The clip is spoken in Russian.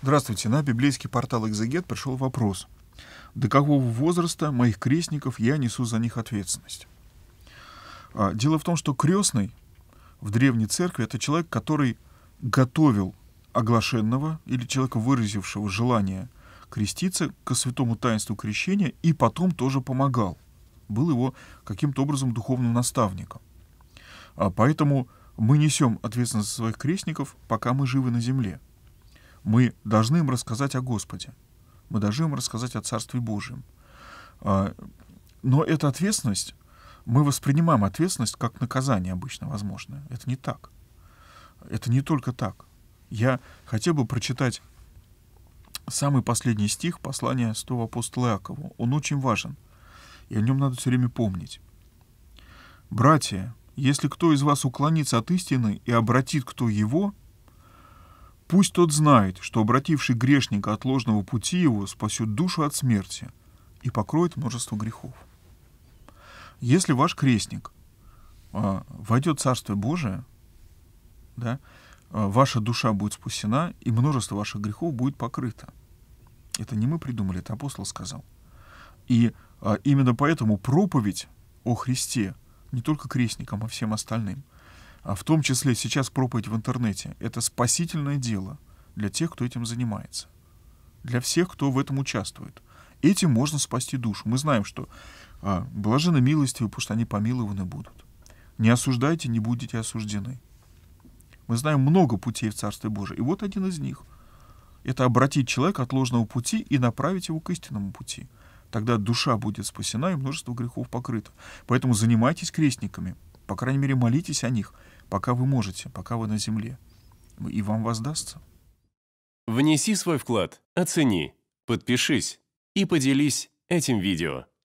Здравствуйте, на библейский портал «Экзегет» пришел вопрос. До какого возраста моих крестников я несу за них ответственность? А, дело в том, что крестный в древней церкви — это человек, который готовил оглашенного или человека, выразившего желание креститься к святому таинству крещения, и потом тоже помогал. Был его каким-то образом духовным наставником. А, поэтому мы несем ответственность за своих крестников, пока мы живы на земле — мы должны им рассказать о Господе. Мы должны им рассказать о Царстве Божьем. А, но эта ответственность, мы воспринимаем ответственность как наказание обычно возможно. Это не так. Это не только так. Я хотел бы прочитать самый последний стих послания 100 апостола Иакова. Он очень важен, и о нем надо все время помнить. «Братья, если кто из вас уклонится от истины и обратит кто его, Пусть тот знает, что обративший грешника от ложного пути его спасет душу от смерти и покроет множество грехов. Если ваш крестник э, войдет в Царствие Божие, да, э, ваша душа будет спасена, и множество ваших грехов будет покрыто. Это не мы придумали, это апостол сказал. И э, именно поэтому проповедь о Христе не только крестникам, а всем остальным – а в том числе сейчас проповедь в интернете, это спасительное дело для тех, кто этим занимается, для всех, кто в этом участвует. Этим можно спасти душу. Мы знаем, что а, блажены милостивы, потому что они помилованы будут. Не осуждайте, не будете осуждены. Мы знаем много путей в Царстве Божьем. И вот один из них. Это обратить человека от ложного пути и направить его к истинному пути. Тогда душа будет спасена и множество грехов покрыто. Поэтому занимайтесь крестниками. По крайней мере, молитесь о них пока вы можете, пока вы на земле. И вам воздастся. Внеси свой вклад, оцени, подпишись и поделись этим видео.